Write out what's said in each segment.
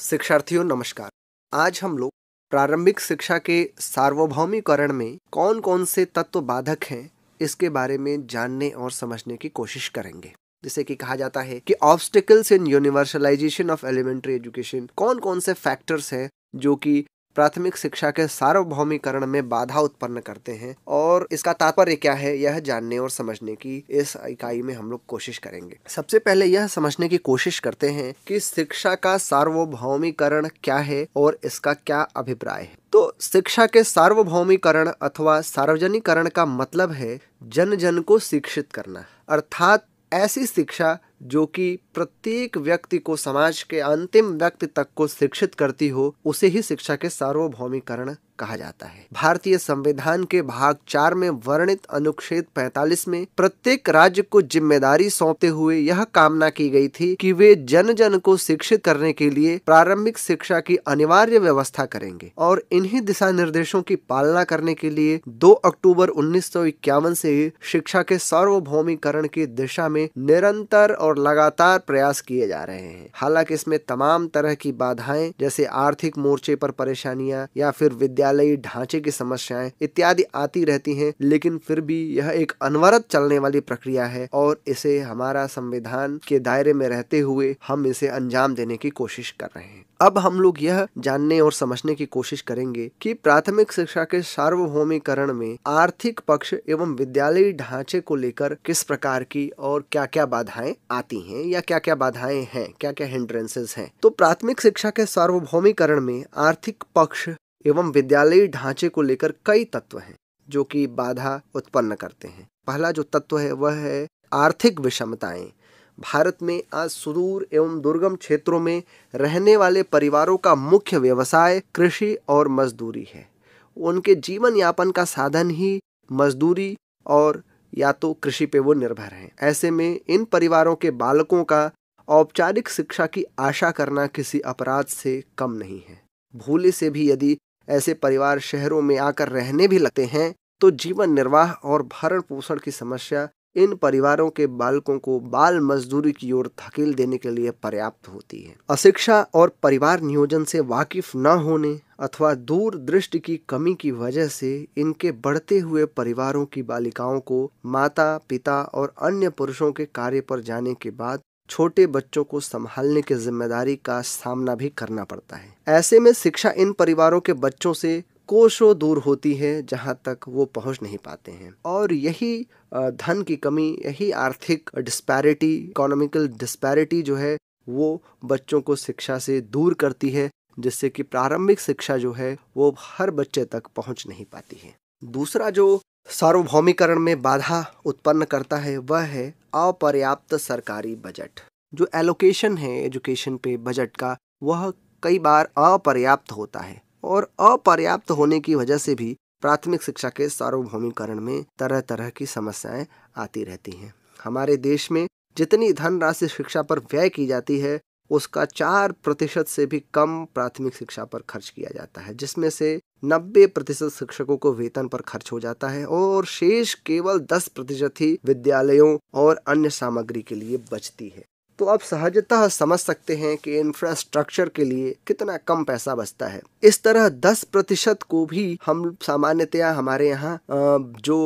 शिक्षार्थियों नमस्कार आज हम लोग प्रारंभिक शिक्षा के सार्वभौमीकरण में कौन कौन से तत्व बाधक हैं इसके बारे में जानने और समझने की कोशिश करेंगे जैसे कि कहा जाता है कि obstacles in universalization of elementary education कौन कौन से फैक्टर्स हैं जो कि प्राथमिक शिक्षा के सार्वभौमिकरण में बाधा उत्पन्न करते हैं और इसका तात्पर्य क्या है यह जानने और समझने की इस इकाई में हम लोग कोशिश करेंगे सबसे पहले यह समझने की कोशिश करते हैं कि शिक्षा का सार्वभौमिकरण क्या है और इसका क्या अभिप्राय है तो शिक्षा के सार्वभौमिकरण अथवा सार्वजनिकरण का मतलब है जन जन को शिक्षित करना अर्थात ऐसी शिक्षा जो कि प्रत्येक व्यक्ति को समाज के अंतिम व्यक्ति तक को शिक्षित करती हो उसे ही शिक्षा के सार्वभौमिकरण कहा जाता है भारतीय संविधान के भाग चार में वर्णित अनुच्छेद 45 में प्रत्येक राज्य को जिम्मेदारी सौंपते हुए यह कामना की गई थी कि वे जन जन को शिक्षित करने के लिए प्रारंभिक शिक्षा की अनिवार्य व्यवस्था करेंगे और इन्हीं दिशा निर्देशों की पालना करने के लिए 2 अक्टूबर उन्नीस से शिक्षा के सार्वभौमिकरण की दिशा में निरंतर और लगातार प्रयास किए जा रहे हैं हालांकि इसमें तमाम तरह की बाधाएं जैसे आर्थिक मोर्चे पर परेशानियां या फिर विद्या विद्यालयी ढांचे की समस्याएं इत्यादि आती रहती हैं लेकिन फिर भी यह एक अनवरत चलने वाली प्रक्रिया है और इसे हमारा संविधान के दायरे में रहते हुए हम इसे अंजाम देने की कोशिश कर रहे हैं अब हम लोग यह जानने और समझने की कोशिश करेंगे कि प्राथमिक शिक्षा के सार्वभौमिकरण में आर्थिक पक्ष एवं विद्यालयी ढांचे को लेकर किस प्रकार की और क्या क्या बाधाएं आती हैं या क्या क्या बाधाएं हैं क्या क्या हिंड्रेंसेस हैं तो प्राथमिक शिक्षा के सार्वभौमिकरण में आर्थिक पक्ष एवं विद्यालयी ढांचे को लेकर कई तत्व हैं जो कि बाधा उत्पन्न करते हैं पहला जो तत्व है वह है आर्थिक विषमताएं भारत में आज सुदूर एवं दुर्गम क्षेत्रों में रहने वाले परिवारों का मुख्य व्यवसाय कृषि और मजदूरी है उनके जीवन यापन का साधन ही मजदूरी और या तो कृषि पे वो निर्भर हैं ऐसे में इन परिवारों के बालकों का औपचारिक शिक्षा की आशा करना किसी अपराध से कम नहीं है भूले से भी यदि ऐसे परिवार शहरों में आकर रहने भी लगते हैं तो जीवन निर्वाह और भरण पोषण की समस्या इन परिवारों के बालकों को बाल मजदूरी की ओर धकेल देने के लिए पर्याप्त होती है अशिक्षा और परिवार नियोजन से वाकिफ न होने अथवा दूर दृष्टि की कमी की वजह से इनके बढ़ते हुए परिवारों की बालिकाओं को माता पिता और अन्य पुरुषों के कार्य पर जाने के बाद छोटे बच्चों को संभालने की जिम्मेदारी का सामना भी करना पड़ता है ऐसे में शिक्षा इन परिवारों के बच्चों से कोशों दूर होती है जहाँ तक वो पहुँच नहीं पाते हैं और यही धन की कमी यही आर्थिक डिस्पैरिटी इकोनॉमिकल डिस्पैरिटी जो है वो बच्चों को शिक्षा से दूर करती है जिससे कि प्रारंभिक शिक्षा जो है वो हर बच्चे तक पहुँच नहीं पाती है दूसरा जो सार्वभौमिकरण में बाधा उत्पन्न करता है वह है अपर्याप्त सरकारी बजट जो एलोकेशन है एजुकेशन पे बजट का वह कई बार अपर्याप्त होता है और अपर्याप्त होने की वजह से भी प्राथमिक शिक्षा के सार्वभौमिकरण में तरह तरह की समस्याएं आती रहती हैं हमारे देश में जितनी धनराशि शिक्षा पर व्यय की जाती है उसका चार प्रतिशत से भी कम प्राथमिक शिक्षा पर खर्च किया जाता है जिसमें से नब्बे प्रतिशत शिक्षकों को वेतन पर खर्च हो जाता है और शेष केवल दस प्रतिशत ही विद्यालयों और अन्य सामग्री के लिए बचती है तो आप सहजतः समझ सकते हैं कि इंफ्रास्ट्रक्चर के लिए कितना कम पैसा बचता है इस तरह 10 प्रतिशत को भी हम सामान्यतया हमारे यहाँ जो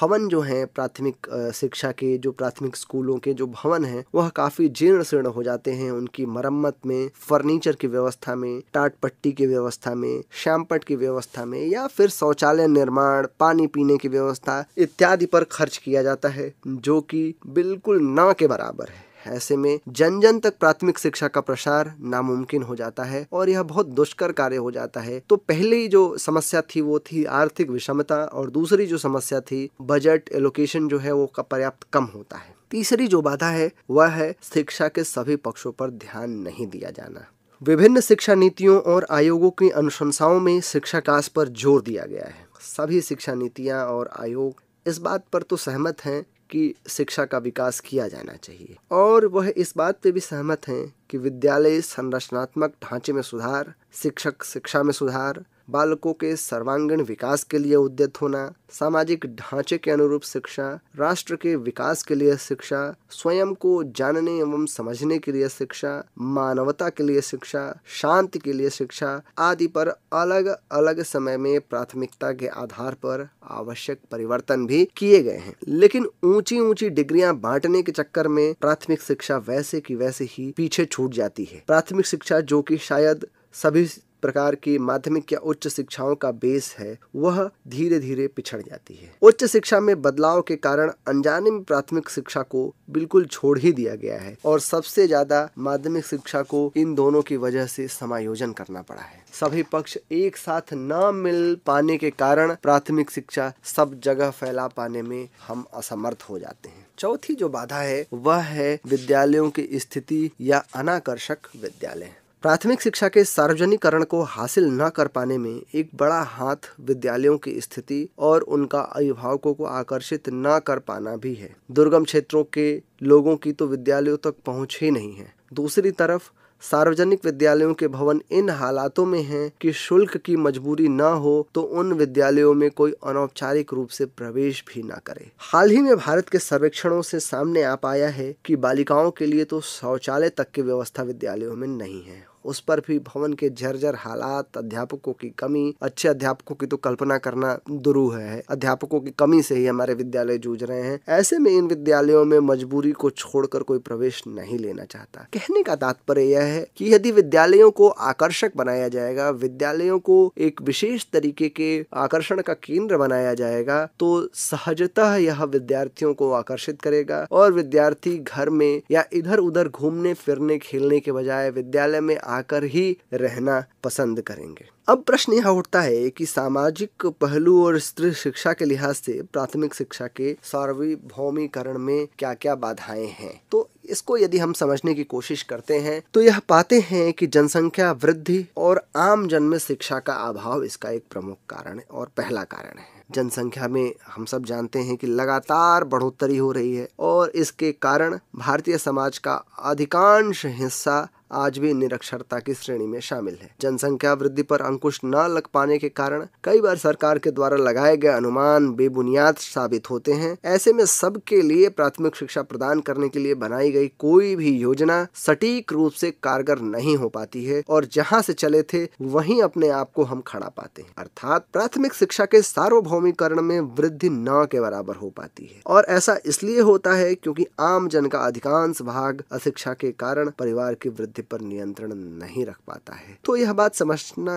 भवन जो हैं प्राथमिक शिक्षा के जो प्राथमिक स्कूलों के जो भवन हैं वह काफी जीर्ण शीर्ण हो जाते हैं उनकी मरम्मत में फर्नीचर की व्यवस्था में टाट पट्टी की व्यवस्था में श्यामपट की व्यवस्था में या फिर शौचालय निर्माण पानी पीने की व्यवस्था इत्यादि पर खर्च किया जाता है जो कि बिल्कुल ना के बराबर है ऐसे में जन जन तक प्राथमिक शिक्षा का प्रसार नामुमकिन हो जाता है और यह बहुत दुष्कर कार्य हो जाता है तो पहली जो समस्या थी वो थी आर्थिक विषमता और दूसरी जो समस्या थी बजट एलोकेशन जो है वो पर्याप्त कम होता है तीसरी जो बाधा है वह है शिक्षा के सभी पक्षों पर ध्यान नहीं दिया जाना विभिन्न शिक्षा नीतियों और आयोगों की अनुशंसाओं में शिक्षा कास पर जोर दिया गया है सभी शिक्षा नीतियां और आयोग इस बात पर तो सहमत हैं की शिक्षा का विकास किया जाना चाहिए और वह इस बात पे भी सहमत हैं कि विद्यालय संरचनात्मक ढांचे में सुधार शिक्षक शिक्षा में सुधार बालकों के सर्वांगीण विकास के लिए उद्यत होना सामाजिक ढांचे के अनुरूप शिक्षा राष्ट्र के विकास के लिए शिक्षा स्वयं को जानने एवं समझने के लिए शिक्षा मानवता के लिए शिक्षा शांति के लिए शिक्षा आदि पर अलग अलग समय में प्राथमिकता के आधार पर आवश्यक परिवर्तन भी किए गए हैं लेकिन ऊंची ऊंची डिग्रियां बांटने के चक्कर में प्राथमिक शिक्षा वैसे की वैसे ही पीछे छूट जाती है प्राथमिक शिक्षा जो की शायद सभी प्रकार की माध्यमिक या उच्च शिक्षाओं का बेस है वह धीरे धीरे पिछड़ जाती है उच्च शिक्षा में बदलाव के कारण अनजाने में प्राथमिक शिक्षा को बिल्कुल छोड़ ही दिया गया है और सबसे ज्यादा माध्यमिक शिक्षा को इन दोनों की वजह से समायोजन करना पड़ा है सभी पक्ष एक साथ न मिल पाने के कारण प्राथमिक शिक्षा सब जगह फैला पाने में हम असमर्थ हो जाते हैं चौथी जो बाधा है वह है विद्यालयों की स्थिति या अनाकर्षक विद्यालय प्राथमिक शिक्षा के सार्वजनिकरण को हासिल न कर पाने में एक बड़ा हाथ विद्यालयों की स्थिति और उनका अभिभावकों को आकर्षित न कर पाना भी है दुर्गम क्षेत्रों के लोगों की तो विद्यालयों तक पहुँच ही नहीं है दूसरी तरफ सार्वजनिक विद्यालयों के भवन इन हालातों में हैं कि शुल्क की मजबूरी न हो तो उन विद्यालयों में कोई अनौपचारिक रूप से प्रवेश भी न करे हाल ही में भारत के सर्वेक्षणों से सामने आ पाया है कि बालिकाओं के लिए तो शौचालय तक की व्यवस्था विद्यालयों में नहीं है उस पर भी भवन के झरझर हालात अध्यापकों की कमी अच्छे अध्यापकों की तो कल्पना करना दुरूह है अध्यापकों की कमी से ही हमारे विद्यालय जूझ रहे हैं ऐसे में इन विद्यालयों में मजबूरी को छोड़कर कोई प्रवेश नहीं लेना चाहता कहने का तात्पर्य यह है कि यदि विद्यालयों को आकर्षक बनाया जाएगा विद्यालयों को एक विशेष तरीके के आकर्षण का केंद्र बनाया जाएगा तो सहजतः यह विद्यार्थियों को आकर्षित करेगा और विद्यार्थी घर में या इधर उधर घूमने फिरने खेलने के बजाय विद्यालय में आकर ही रहना पसंद करेंगे अब प्रश्न यह उठता है कि सामाजिक पहलू और स्त्री शिक्षा के लिहाज से प्राथमिक शिक्षा के सार्वभौमीकरण में क्या क्या बाधाएं हैं तो इसको यदि हम समझने की कोशिश करते हैं तो यह पाते हैं कि जनसंख्या वृद्धि और आम जन में शिक्षा का अभाव इसका एक प्रमुख कारण और पहला कारण है जनसंख्या में हम सब जानते हैं कि लगातार बढ़ोतरी हो रही है और इसके कारण भारतीय समाज का अधिकांश हिस्सा आज भी निरक्षरता की श्रेणी में शामिल है जनसंख्या वृद्धि पर अंकुश न लग पाने के कारण कई बार सरकार के द्वारा लगाए गए अनुमान बेबुनियाद साबित होते हैं ऐसे में सबके लिए प्राथमिक शिक्षा प्रदान करने के लिए बनाई गई कोई भी योजना सटीक रूप से कारगर नहीं हो पाती है और जहाँ से चले थे वही अपने आप को हम खड़ा पाते हैं अर्थात प्राथमिक शिक्षा के सार्वभौमिकरण में वृद्धि न के बराबर हो पाती है और ऐसा इसलिए होता है क्योंकि आम जन का अधिकांश भाग अशिक्षा के कारण परिवार की वृद्धि पर नियंत्रण नहीं रख पाता है तो यह बात समझना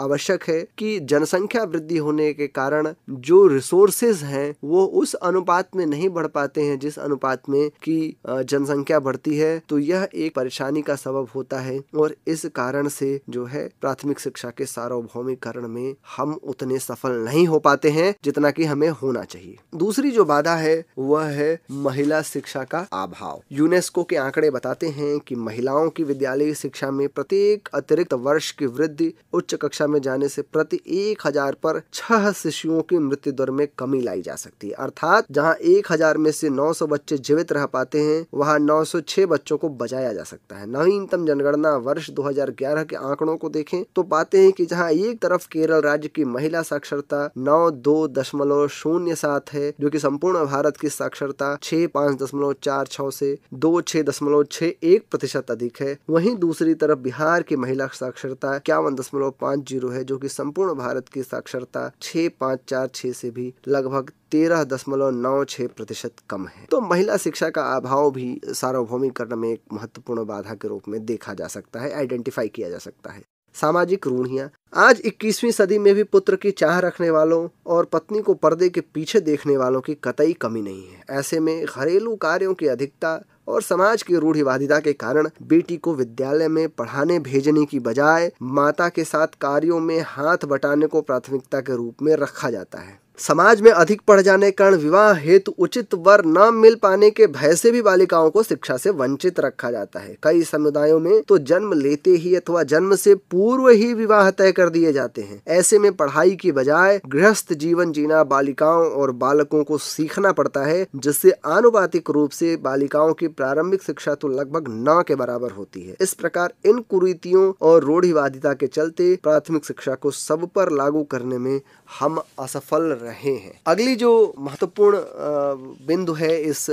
आवश्यक है कि जनसंख्या वृद्धि होने के कारण जो रिसोर्सेज हैं वो उस अनुपात में नहीं बढ़ पाते हैं जिस अनुपात में कि जनसंख्या बढ़ती है तो यह एक परेशानी का सबब होता है और इस कारण से जो है प्राथमिक शिक्षा के सार्वभौमिकरण में हम उतने सफल नहीं हो पाते हैं जितना की हमें होना चाहिए दूसरी जो बाधा है वह है महिला शिक्षा का अभाव यूनेस्को के आंकड़े बताते हैं कि महिलाओं की विद्यालय शिक्षा में प्रत्येक अतिरिक्त वर्ष की वृद्धि उच्च कक्षा कक्षा में जाने से प्रति एक हजार पर छह शिशुओं की मृत्यु दर में कमी लाई जा सकती है अर्थात जहां एक हजार में से नौ सौ बच्चे जीवित रह पाते हैं वहां छह बच्चों को बचाया जा सकता है नवीनतम जनगणना वर्ष दो हजार ग्यारह के आंकड़ों को देखें तो पाते हैं कि जहाँ एक तरफ केरल राज्य की महिला साक्षरता नौ दो दशमलव शून्य सात है जो की संपूर्ण भारत की साक्षरता छह पांच दशमलव चार छह से दो छह दशमलव छह एक प्रतिशत अधिक है वहीं दूसरी तरफ बिहार की महिला साक्षरता इक्यावन दशमलव पांच जीरो है जो कि संपूर्ण भारत की साक्षरता छः पाँच चार छः से भी लगभग तेरह दशमलव नौ छः प्रतिशत कम है तो महिला शिक्षा का अभाव भी सार्वभौमिकरण में एक महत्वपूर्ण बाधा के रूप में देखा जा सकता है आइडेंटिफाई किया जा सकता है सामाजिक रूढ़ियाँ आज 21वीं सदी में भी पुत्र की चाह रखने वालों और पत्नी को पर्दे के पीछे देखने वालों की कतई कमी नहीं है ऐसे में घरेलू कार्यों की अधिकता और समाज की रूढ़िवादिता के कारण बेटी को विद्यालय में पढ़ाने भेजने की बजाय माता के साथ कार्यों में हाथ बटाने को प्राथमिकता के रूप में रखा जाता है समाज में अधिक पढ़ जाने के कारण विवाह हेतु उचित वर न मिल पाने के भय से भी बालिकाओं को शिक्षा से वंचित रखा जाता है कई समुदायों में तो जन्म लेते ही अथवा जन्म से पूर्व ही विवाह तय कर दिए जाते हैं ऐसे में पढ़ाई की बजाय गृहस्थ जीवन जीना बालिकाओं और बालकों को सीखना पड़ता है जिससे आनुपातिक रूप से बालिकाओं की प्रारंभिक शिक्षा तो लगभग न के बराबर होती है इस प्रकार इन कुरीतियों और रूढ़िवादिता के चलते प्राथमिक शिक्षा को सब पर लागू करने में हम असफल रहे रहे हैं अगली जो महत्वपूर्ण बिंदु है इस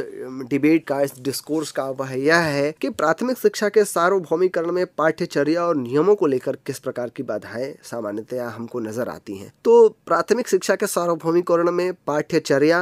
डिबेट का इस डिस्कोर्स का वह यह है कि प्राथमिक शिक्षा के सार्वभौमिकरण में पाठ्यचर्या और नियमों को लेकर किस प्रकार की बाधाएं सामान्यतया हमको नजर आती हैं तो प्राथमिक शिक्षा के सार्वभौमिकरण में पाठ्यचर्या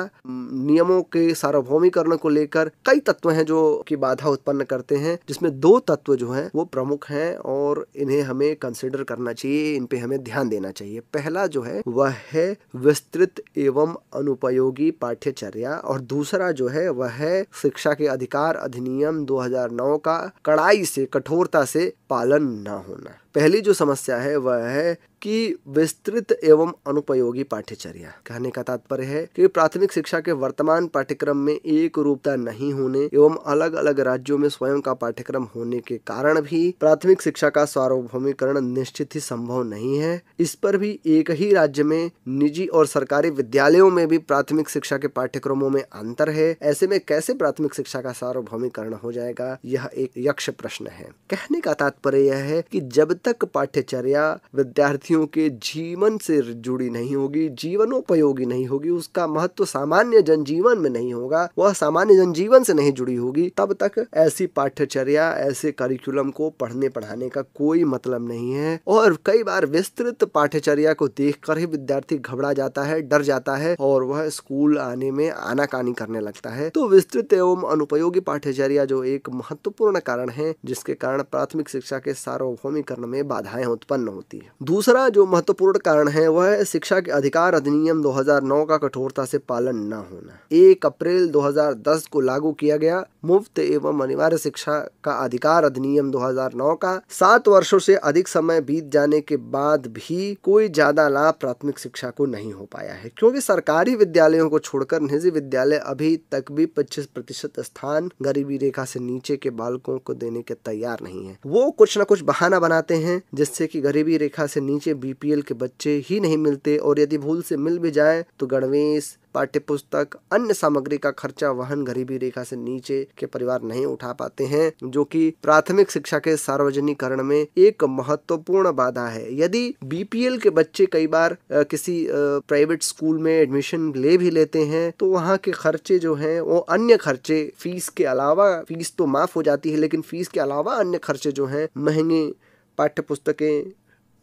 नियमों के सार्वभौमिकरण को लेकर कई तत्व हैं जो की बाधा उत्पन्न करते हैं जिसमें दो तत्व जो हैं वो प्रमुख हैं और इन्हें हमें कंसिडर करना चाहिए इन पे हमें ध्यान देना चाहिए पहला जो है वह है विस्तृत एवं अनुपयोगी पाठ्यचर्या और दूसरा जो है वह है शिक्षा के अधिकार अधिनियम 2009 का कड़ाई से कठोरता से पालन न होना पहली जो समस्या है वह है कि विस्तृत एवं अनुपयोगी पाठ्यचर्या कहने का तात्पर्य है कि प्राथमिक शिक्षा के वर्तमान पाठ्यक्रम में एक रूपता नहीं होने एवं अलग अलग राज्यों में स्वयं का पाठ्यक्रम होने के कारण भी प्राथमिक शिक्षा का सार्वभौमिकरण निश्चित ही संभव नहीं है इस पर भी एक ही राज्य में निजी और सरकारी विद्यालयों में भी प्राथमिक शिक्षा के पाठ्यक्रमों में अंतर है ऐसे में कैसे प्राथमिक शिक्षा का सार्वभौमिकरण हो जाएगा यह एक यक्ष प्रश्न है कहने का तात्पर्य यह है कि जब तक पाठ्यचर्या विद्यार्थियों के जीवन से जुड़ी नहीं होगी जीवनोपयोगी नहीं होगी उसका महत्व सामान्य जनजीवन में नहीं होगा वह सामान्य जनजीवन से नहीं जुड़ी होगी तब तक ऐसी पाठ्यचर्या ऐसे करिकुलम को पढ़ने पढ़ाने का कोई मतलब नहीं है और कई बार विस्तृत पाठ्यचर्या को देख ही विद्यार्थी घबरा जाता है डर जाता है और वह स्कूल आने में आनाकानी करने लगता है तो विस्तृत एवं अनुपयोगी पाठ्यचर्या जो एक महत्वपूर्ण कारण है जिसके कारण प्राथमिक शिक्षा के सार्वभौमिकरण में बाधाएं उत्पन्न होती है दूसरा जो महत्वपूर्ण कारण है वह है शिक्षा के अधिकार अधिनियम 2009 का कठोरता से पालन न होना एक अप्रैल 2010 को लागू किया गया मुफ्त एवं अनिवार्य शिक्षा का अधिकार अधिनियम 2009 का सात वर्षों से अधिक समय बीत जाने के बाद भी कोई ज्यादा लाभ प्राथमिक शिक्षा को नहीं हो पाया है क्योंकि सरकारी विद्यालयों को छोड़कर निजी विद्यालय अभी तक भी पच्चीस प्रतिशत स्थान गरीबी रेखा से नीचे के बालकों को देने के तैयार नहीं है वो कुछ न कुछ बहाना बनाते हैं जिससे कि गरीबी रेखा से नीचे बीपीएल के बच्चे ही नहीं मिलते और यदि भूल से मिल भी जाए तो गणवेश पाठ्य पुस्तक अन्य सामग्री का खर्चा वाहन गरीबी रेखा से नीचे के परिवार नहीं उठा पाते हैं जो कि प्राथमिक शिक्षा के सार्वजनिकरण में एक महत्वपूर्ण बाधा है यदि बीपीएल के बच्चे कई बार आ, किसी प्राइवेट स्कूल में एडमिशन ले भी लेते हैं तो वहाँ के खर्चे जो है वो अन्य खर्चे फीस के अलावा फीस तो माफ हो जाती है लेकिन फीस के अलावा अन्य खर्चे जो है महंगे पाठ्य पुस्तकें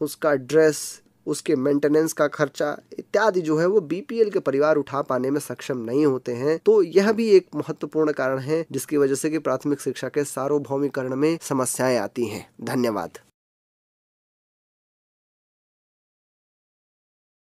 उसका ड्रेस उसके मेंटेनेंस का खर्चा इत्यादि जो है वो बीपीएल के परिवार उठा पाने में सक्षम नहीं होते हैं तो यह भी एक महत्वपूर्ण कारण है जिसकी वजह से कि प्राथमिक शिक्षा के सार्वभौमिकरण में समस्याएं आती हैं धन्यवाद